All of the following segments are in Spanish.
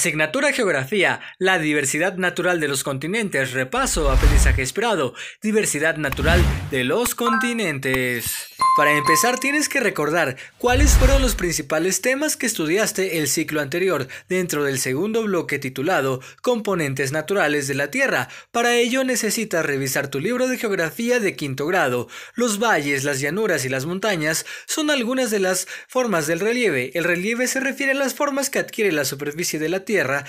Asignatura Geografía, la diversidad natural de los continentes, repaso, aprendizaje esperado, diversidad natural de los continentes. Para empezar tienes que recordar cuáles fueron los principales temas que estudiaste el ciclo anterior dentro del segundo bloque titulado Componentes Naturales de la Tierra. Para ello necesitas revisar tu libro de geografía de quinto grado. Los valles, las llanuras y las montañas son algunas de las formas del relieve. El relieve se refiere a las formas que adquiere la superficie de la Tierra tierra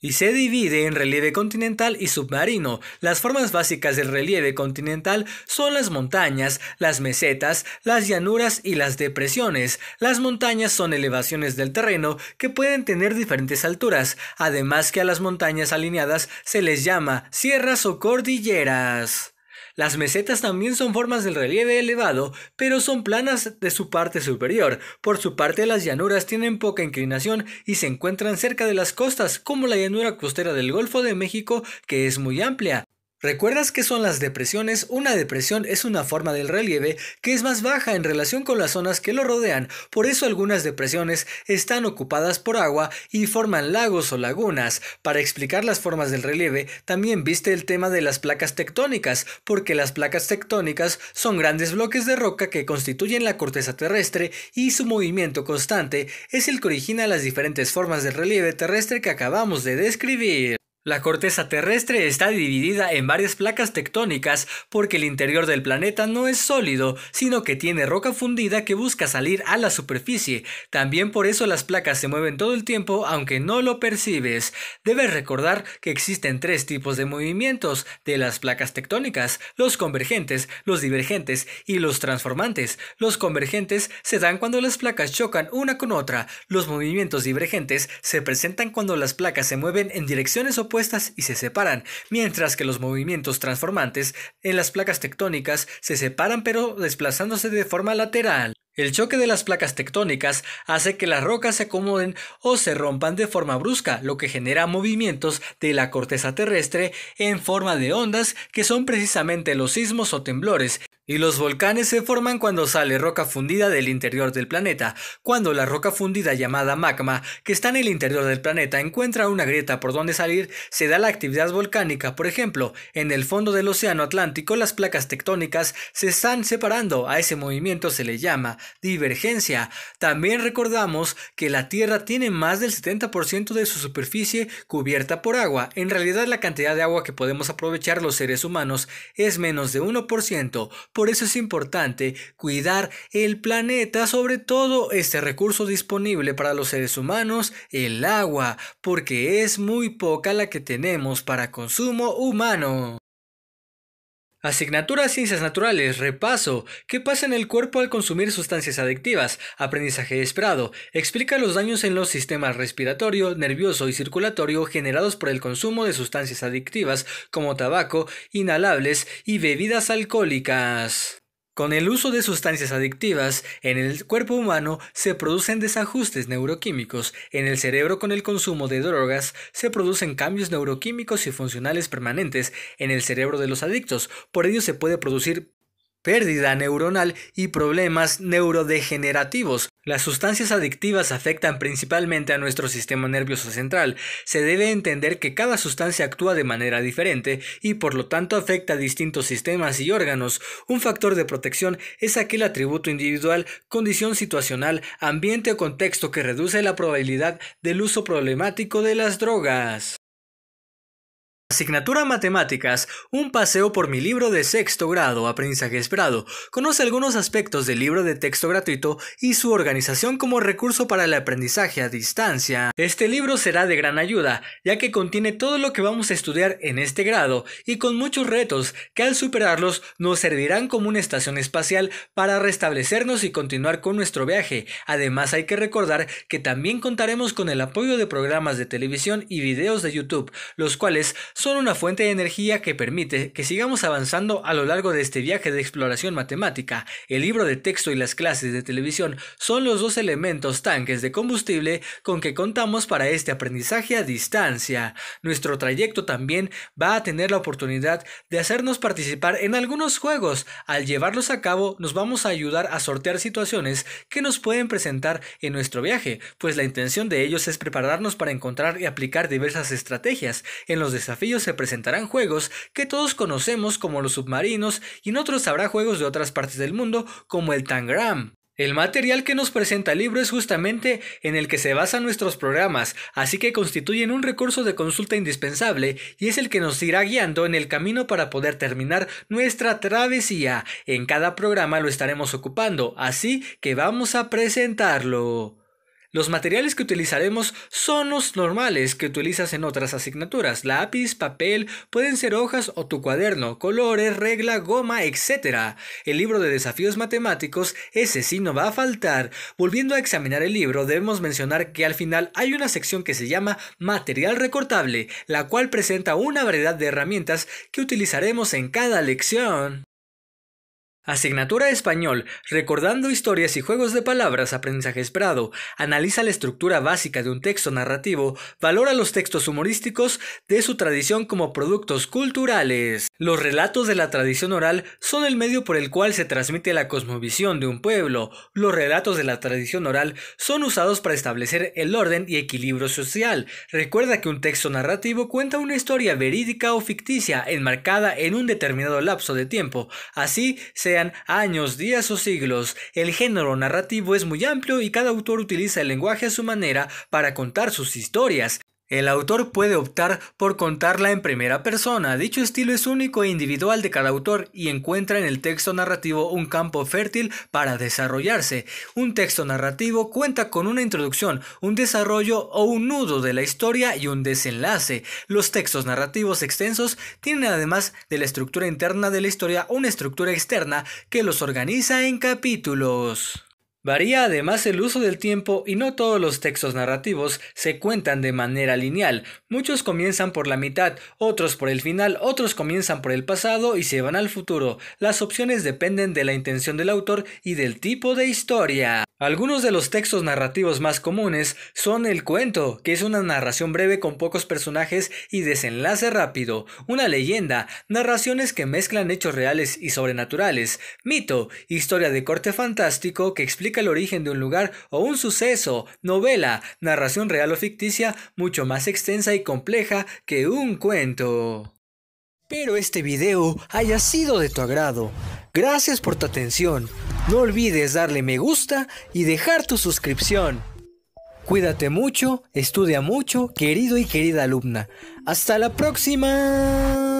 y se divide en relieve continental y submarino. Las formas básicas del relieve continental son las montañas, las mesetas, las llanuras y las depresiones. Las montañas son elevaciones del terreno que pueden tener diferentes alturas, además que a las montañas alineadas se les llama sierras o cordilleras. Las mesetas también son formas del relieve elevado, pero son planas de su parte superior. Por su parte, las llanuras tienen poca inclinación y se encuentran cerca de las costas, como la llanura costera del Golfo de México, que es muy amplia. ¿Recuerdas qué son las depresiones? Una depresión es una forma del relieve que es más baja en relación con las zonas que lo rodean, por eso algunas depresiones están ocupadas por agua y forman lagos o lagunas. Para explicar las formas del relieve, también viste el tema de las placas tectónicas, porque las placas tectónicas son grandes bloques de roca que constituyen la corteza terrestre y su movimiento constante es el que origina las diferentes formas del relieve terrestre que acabamos de describir. La corteza terrestre está dividida en varias placas tectónicas porque el interior del planeta no es sólido, sino que tiene roca fundida que busca salir a la superficie. También por eso las placas se mueven todo el tiempo aunque no lo percibes. Debes recordar que existen tres tipos de movimientos de las placas tectónicas, los convergentes, los divergentes y los transformantes. Los convergentes se dan cuando las placas chocan una con otra, los movimientos divergentes se presentan cuando las placas se mueven en direcciones opuestas y se separan, mientras que los movimientos transformantes en las placas tectónicas se separan pero desplazándose de forma lateral. El choque de las placas tectónicas hace que las rocas se acomoden o se rompan de forma brusca, lo que genera movimientos de la corteza terrestre en forma de ondas que son precisamente los sismos o temblores, y los volcanes se forman cuando sale roca fundida del interior del planeta, cuando la roca fundida llamada magma, que está en el interior del planeta, encuentra una grieta por donde salir, se da la actividad volcánica. Por ejemplo, en el fondo del Océano Atlántico las placas tectónicas se están separando, a ese movimiento se le llama divergencia. También recordamos que la Tierra tiene más del 70% de su superficie cubierta por agua. En realidad la cantidad de agua que podemos aprovechar los seres humanos es menos de 1%. Por eso es importante cuidar el planeta, sobre todo este recurso disponible para los seres humanos, el agua, porque es muy poca la que tenemos para consumo humano. Asignatura Ciencias Naturales, repaso, qué pasa en el cuerpo al consumir sustancias adictivas, aprendizaje esperado, explica los daños en los sistemas respiratorio, nervioso y circulatorio generados por el consumo de sustancias adictivas como tabaco, inhalables y bebidas alcohólicas. Con el uso de sustancias adictivas, en el cuerpo humano se producen desajustes neuroquímicos, en el cerebro con el consumo de drogas se producen cambios neuroquímicos y funcionales permanentes en el cerebro de los adictos, por ello se puede producir pérdida neuronal y problemas neurodegenerativos las sustancias adictivas afectan principalmente a nuestro sistema nervioso central. Se debe entender que cada sustancia actúa de manera diferente y por lo tanto afecta a distintos sistemas y órganos. Un factor de protección es aquel atributo individual, condición situacional, ambiente o contexto que reduce la probabilidad del uso problemático de las drogas. Asignatura Matemáticas, un paseo por mi libro de sexto grado, Aprendizaje Esperado, conoce algunos aspectos del libro de texto gratuito y su organización como recurso para el aprendizaje a distancia. Este libro será de gran ayuda, ya que contiene todo lo que vamos a estudiar en este grado y con muchos retos que al superarlos nos servirán como una estación espacial para restablecernos y continuar con nuestro viaje. Además hay que recordar que también contaremos con el apoyo de programas de televisión y videos de YouTube, los cuales son una fuente de energía que permite que sigamos avanzando a lo largo de este viaje de exploración matemática. El libro de texto y las clases de televisión son los dos elementos tanques de combustible con que contamos para este aprendizaje a distancia. Nuestro trayecto también va a tener la oportunidad de hacernos participar en algunos juegos. Al llevarlos a cabo nos vamos a ayudar a sortear situaciones que nos pueden presentar en nuestro viaje, pues la intención de ellos es prepararnos para encontrar y aplicar diversas estrategias en los desafíos se presentarán juegos que todos conocemos como los submarinos y en otros habrá juegos de otras partes del mundo como el Tangram. El material que nos presenta el libro es justamente en el que se basan nuestros programas, así que constituyen un recurso de consulta indispensable y es el que nos irá guiando en el camino para poder terminar nuestra travesía. En cada programa lo estaremos ocupando, así que vamos a presentarlo. Los materiales que utilizaremos son los normales que utilizas en otras asignaturas. Lápiz, papel, pueden ser hojas o tu cuaderno, colores, regla, goma, etc. El libro de desafíos matemáticos, ese sí no va a faltar. Volviendo a examinar el libro, debemos mencionar que al final hay una sección que se llama material recortable, la cual presenta una variedad de herramientas que utilizaremos en cada lección. Asignatura Español, recordando historias y juegos de palabras, aprendizaje esperado, analiza la estructura básica de un texto narrativo, valora los textos humorísticos de su tradición como productos culturales. Los relatos de la tradición oral son el medio por el cual se transmite la cosmovisión de un pueblo. Los relatos de la tradición oral son usados para establecer el orden y equilibrio social. Recuerda que un texto narrativo cuenta una historia verídica o ficticia enmarcada en un determinado lapso de tiempo, así sean años, días o siglos. El género narrativo es muy amplio y cada autor utiliza el lenguaje a su manera para contar sus historias. El autor puede optar por contarla en primera persona. Dicho estilo es único e individual de cada autor y encuentra en el texto narrativo un campo fértil para desarrollarse. Un texto narrativo cuenta con una introducción, un desarrollo o un nudo de la historia y un desenlace. Los textos narrativos extensos tienen además de la estructura interna de la historia una estructura externa que los organiza en capítulos. Varía además el uso del tiempo y no todos los textos narrativos se cuentan de manera lineal. Muchos comienzan por la mitad, otros por el final, otros comienzan por el pasado y se van al futuro. Las opciones dependen de la intención del autor y del tipo de historia. Algunos de los textos narrativos más comunes son el cuento, que es una narración breve con pocos personajes y desenlace rápido, una leyenda, narraciones que mezclan hechos reales y sobrenaturales, mito, historia de corte fantástico que explica el origen de un lugar o un suceso, novela, narración real o ficticia mucho más extensa y compleja que un cuento. Pero este video haya sido de tu agrado. Gracias por tu atención. No olvides darle me gusta y dejar tu suscripción. Cuídate mucho, estudia mucho, querido y querida alumna. Hasta la próxima.